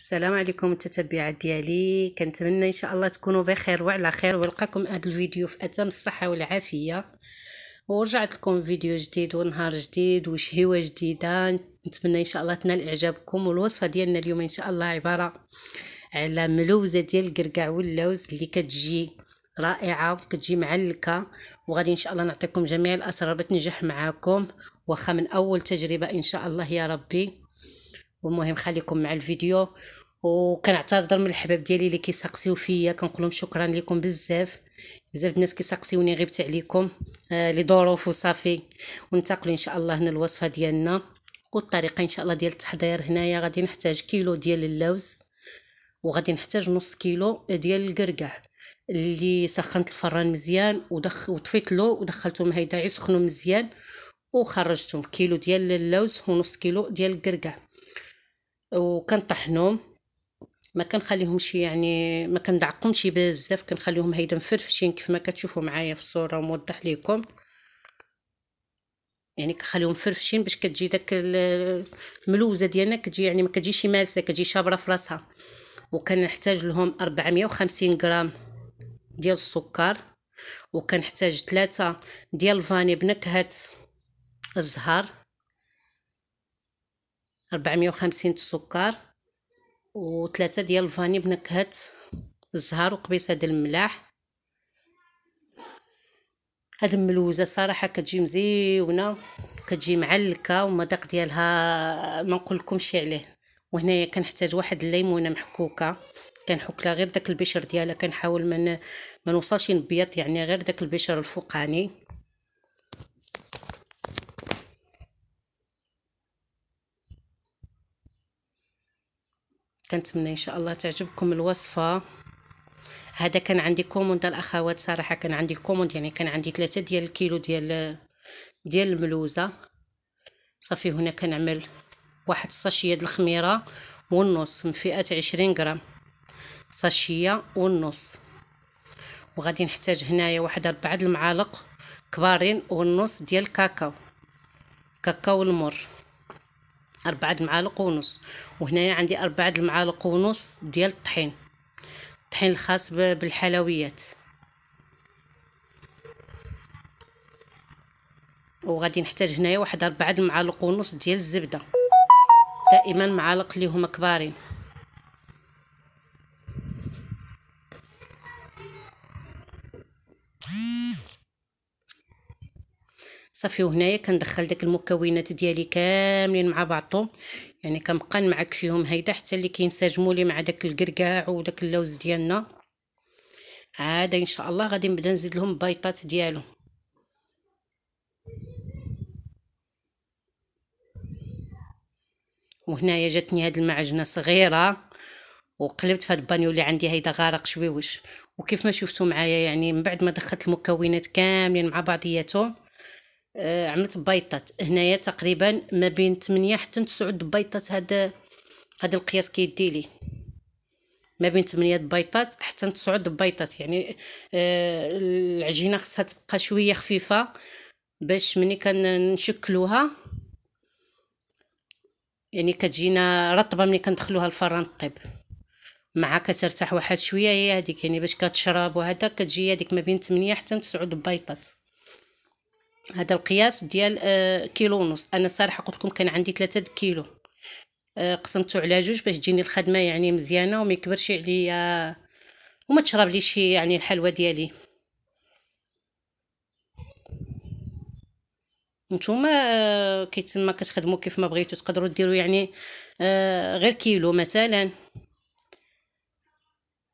السلام عليكم التتبعات ديالي كنتمنى ان شاء الله تكونوا بخير وعلى خير ولقاكم هذا الفيديو في اتم الصحه والعافيه ورجعت لكم فيديو جديد ونهار جديد وشهيوه جديده نتمنى ان شاء الله تنال اعجابكم والوصفه ديالنا اليوم ان شاء الله عباره على ملوزه ديال القرقع واللوز اللي كتجي رائعه كتجي معلكه وغادي ان شاء الله نعطيكم جميع الاسرار باش تنجح معاكم واخا من اول تجربه ان شاء الله يا ربي والمهم خليكم مع الفيديو وكنعتذر من الحباب ديالي اللي كيسقسيو فيا كنقول لهم شكرا لكم بزاف بزاف الناس كيسقسيوني غبت عليكم آه لظروف وصافي وننتقلوا ان شاء الله هنا الوصفه ديالنا والطريقه ان شاء الله ديال التحضير هنايا غادي نحتاج كيلو ديال اللوز وغادي نحتاج نص كيلو ديال القرقع اللي سخنت الفران مزيان ودخ وطفيت له ودخلته مع يسخنوا مزيان وخرجتهم كيلو ديال اللوز ونص كيلو ديال القرقع وكنطحنهم ما كنخليهمش يعني ما كندعقهمش بزاف كنخليهم هيدا مفرفشين كيف ما كتشوفوا معايا في الصوره وموضح لكم يعني كنخليهم مفرفشين باش كتجي داك الملوزه ديالنا كتجي يعني ما كتجيش مالسه كتجي شابره في راسها وكنحتاج لهم 450 غرام ديال السكر وكنحتاج ثلاثة ديال الفاني بنكهه الزهر 450 السكر وثلاثة ديال الفاني بنكهة الزهر وقبيصة ديال الملاح هاد الملوزة صراحة كتجي مزيونة كتجي معلكة والمذاق ديالها ما نقولكمش عليه وهنايا كنحتاج واحد الليمونة محكوكة كنحك لها غير داك البشر ديالها كنحاول من... ما نوصلش نبيض يعني غير داك البشر الفوقاني كنتمنى ان شاء الله تعجبكم الوصفه هذا كان عندي كوموند الاخوات صراحه كان عندي كوموند يعني كان عندي ثلاثة ديال الكيلو ديال ديال الملوزه صافي هنا كنعمل واحد الساشيه ديال الخميره والنص من فئه 20 غرام ساشيه والنص وغادي نحتاج هنايا واحد اربع المعالق كبارين والنص ديال الكاكاو كاكاو المر أربعة المعالق ونص وهنايا عندي أربعة المعالق ونص ديال الطحين الطحين الخاص بالحلويات وغادي نحتاج هنايا واحد أربعة المعالق ونص ديال الزبدة دائما معالق اللي هما كبارين صافي وهنايا كندخل داك المكونات ديالي كاملين مع بعضهم يعني كنبقى نمعك فيهم هيدا حتى اللي كينسجموا لي مع داك الكركاع وداك اللوز ديالنا عاد ان شاء الله غادي نبدا نزيد لهم البيضات ديالو وهنايا جاتني هاد المعجنه صغيره وقلبت في هاد البانيو اللي عندي هيدا غارق شويوش وكيف ما شفتوا معايا يعني من بعد ما دخلت المكونات كاملين مع بعضياتهم آه، عملت بيطات هنايا تقريبا ما بين 8 حتى 9 بيطات هذا هذا القياس كيدي لي ما بين 8 بيطات حتى 9 بيطات يعني آه، العجينه خصها تبقى شويه خفيفه باش ملي كنشكلوها يعني كتجينا رطبه ملي كندخلوها الفران طيب مع كترتاح واحد شويه هي هذيك يعني باش كتشرب وهذا كتجي هذيك ما بين 8 حتى 9 بيطات هذا القياس ديال آه، كيلو ونص انا الصراحه قلت لكم كان عندي ثلاثة كيلو آه، قسمته على جوج باش تجيني الخدمه يعني مزيانه وما يكبرش عليا وما تشرب شي يعني الحلوى ديالي نتوما آه، كيتسمى كتخدموا كيف ما بغيتو تقدروا ديروا يعني غير كيلو مثلا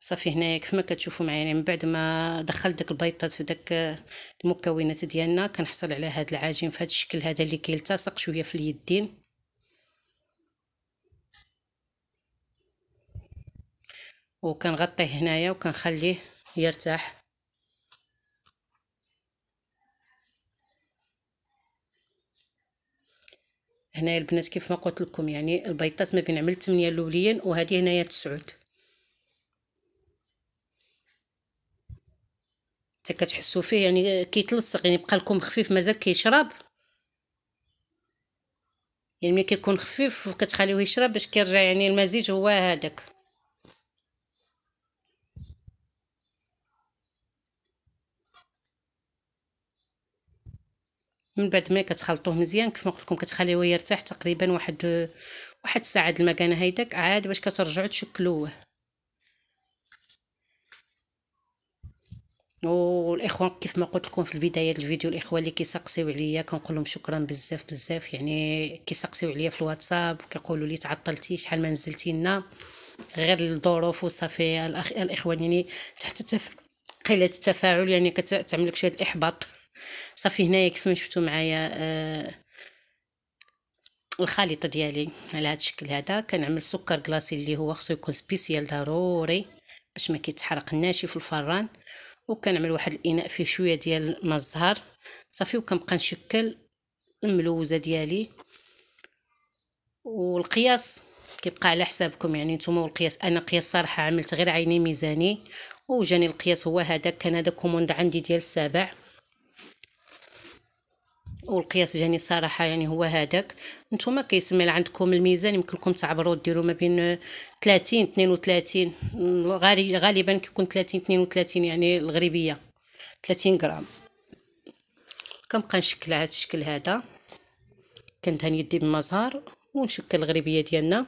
صافي هنايا كيف ما كتشوفوا معايا يعني من بعد ما دخلت داك البيضات في داك المكونات ديالنا كنحصل على هذا العجين في هذا الشكل هذا اللي كيلتصق شويه في اليدين وكنغطيه هنايا وكنخليه يرتاح هنايا البنات كيف ما قلت لكم يعني البيضات ما بين عملت 8 الاولين وهذه هنايا 9 حتى كتحسوا فيه يعني كيتلصق يعني بقى لكم خفيف مازال كيشرب يعني ملي كيكون خفيف كتخليوه يشرب باش كيرجع يعني المزيج هو هذاك من بعد ما كتخلطوه مزيان كيف ما قلت لكم كتخليوه يرتاح تقريبا واحد واحد ساعه المكانه هيداك عاد باش كترجعوا تشكلوه والاخوان كيف ما قلت لكم في البدايه الفيديو الاخوه اللي كيسقسيو عليا كنقول لهم شكرا بزاف بزاف يعني كيسقسيو عليا في الواتساب كيقولوا لي تعطلتي شحال ما نزلتي لنا غير الظروف وصافي الأخ... الاخوان يعني تحت التف... قله التفاعل يعني كتعمل لك شويه الاحباط صافي هنايا كيف ما شفتوا معايا آه الخليط ديالي على هذا الشكل هذا كنعمل سكر كلاصي اللي هو خصو يكون سبيسيال ضروري باش ما كيتحرقناش في الفران وكنعمل واحد الاناء فيه شويه ديال ما الزهر صافي وكنبقى نشكل الملوزه ديالي والقياس كيبقى على حسابكم يعني نتوما والقياس انا قياس صراحه عملت غير عيني ميزاني وجاني القياس هو هذا كان هذا كوموند عندي ديال السابع والقياس جاني صراحه يعني هو هذاك نتوما كيسمى عندكم الميزان يمكن لكم تعبروا ديروا ما بين 30 32 غالبا كيكون 30 32 يعني الغريبيه 30 غرام كنبقى نشكل هذا الشكل هذا كندهن يدي بالمزهر ونشكل الغريبيه ديالنا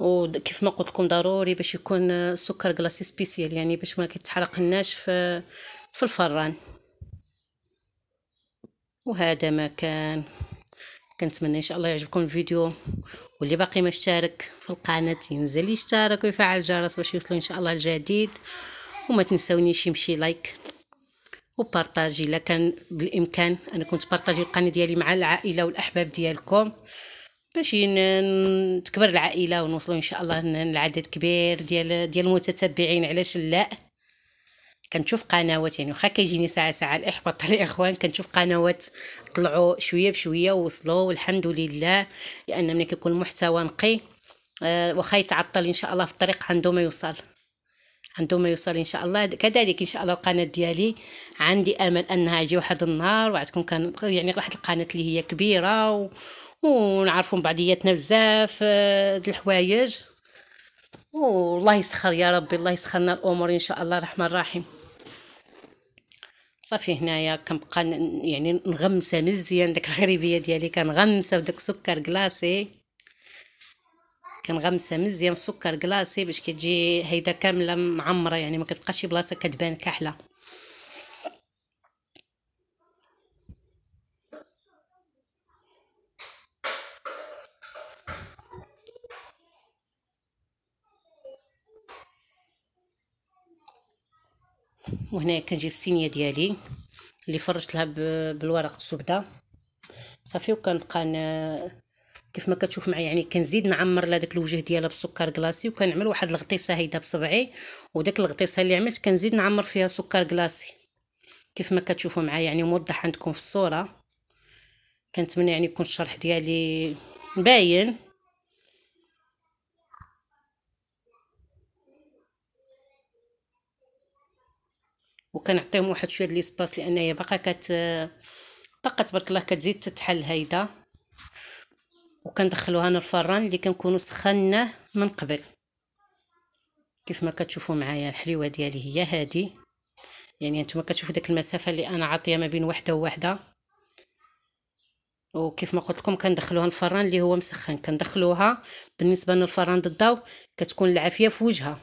وكيف ما قلت لكم ضروري باش يكون السكر كلاصي سبيسيال يعني باش ما كيتحرقناش في في الفران وهذا ما كان كنتمنى ان شاء الله يعجبكم الفيديو واللي باقي ما اشترك في القناه ينزل يشترك ويفعل الجرس باش يوصلوا ان شاء الله الجديد وما تنساونيش يمشي لايك وبارطاجي الا كان بالامكان انا كنت بارطاجي القناه ديالي مع العائله والاحباب ديالكم باش تكبر العائله ونوصلوا ان شاء الله لعدد كبير ديال ديال المتتبعين علاش لا كنشوف قنوات يعني واخا كيجيني ساعه ساعه الاحباط الاخوان كنشوف قنوات طلعوا شويه بشويه ووصلوا والحمد لله لان ملي كيكون المحتوى نقي آه، واخا يتعطل ان شاء الله في الطريق عنده ما يوصل عندما ما يوصل ان شاء الله كذلك ان شاء الله القناه ديالي عندي امل انها يجي واحد النهار وغتكون كان يعني واحد القناه اللي هي كبيره و... ونعرفوا بعضياتنا بزاف آه، د الحوايج والله يسخر يا ربي الله يسخرنا الامور ان شاء الله الرحمن الرحيم صافي هنايا كنبقى يعني نغمسه مزيان داك الغريبيه ديالي كنغمسه وداك السكر كلاصي كنغمسه مزيان السكر كلاصي باش كتجي هيدا كامله معمره يعني ما كتبقاش شي بلاصه كتبان كحله وهنايا كنجيب السينيه ديالي اللي فرشت لها بالورق السبدة صافي وكنبقى كيف ما كتشوف معايا يعني كنزيد نعمر لها داك الوجه ديالها بالسكر كلاصي وكنعمل واحد الغطيسه هيدا بصبعي وداك الغطيسه اللي عملت كنزيد نعمر فيها سكر كلاصي كيف ما كتشوفوا معايا يعني موضح عندكم في الصوره كنتمنى يعني يكون الشرح ديالي باين وكنعطيهم واحد شويه ديال ليسباس لان هي باقا كت باقا تبارك الله كتزيد تتحل هيدا وكندخلوها انا الفران اللي كنكونوا سخناه من قبل كيف ما كتشوفوا معايا الحليوه ديالي هي هادي يعني انتما كتشوفوا داك المسافه اللي انا عاطيه ما بين وحده وواحده وكيف ما قلت لكم كندخلوها الفران اللي هو مسخن كندخلوها بالنسبه للفران الضو كتكون العافيه في وجهها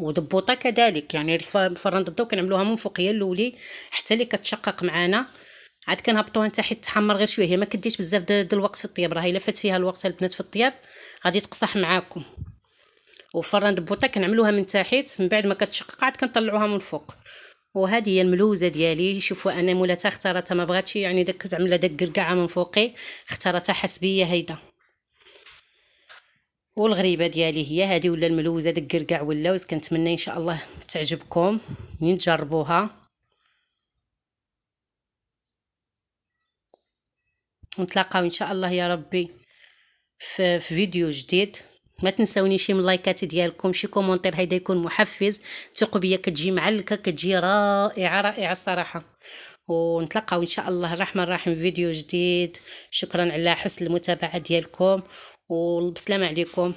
ودبوطه كذلك يعني الفرندضه كنعملوها من فوقيه الاولي حتى اللي كتشقق معانا عاد كنهبطوها حتى حيت تحمر غير شويه هي ما كديش بزاف ديال الوقت في الطياب راه الا فات فيها الوقت البنات في الطياب غادي تقصح معاكم وفران دبوطه كنعملوها من تحت من بعد ما كتشقق عاد كنطلعوها من فوق وهذه هي الملوزه ديالي شوفوا انا مولاتها اختارتها ما بغاتش يعني داك تعمل داك قرقعه من فوقي اختارتها حسبيه هيدا والغريبه ديالي هي هذه ولا الملوزه داك الكركاع ولاوز كنتمنى ان شاء الله تعجبكم منين تجربوها نتلاقاو ان شاء الله يا ربي في, في فيديو جديد ما تنساونيش من لايكات ديالكم شي كومونتير هيدا يكون محفز ثقوا بيا كتجي معلكه كتجي رائعه رائعه الصراحه ونتلاقاو ان شاء الله الرحمن الرحيم فيديو جديد شكرا على حسن المتابعه ديالكم والسلام عليكم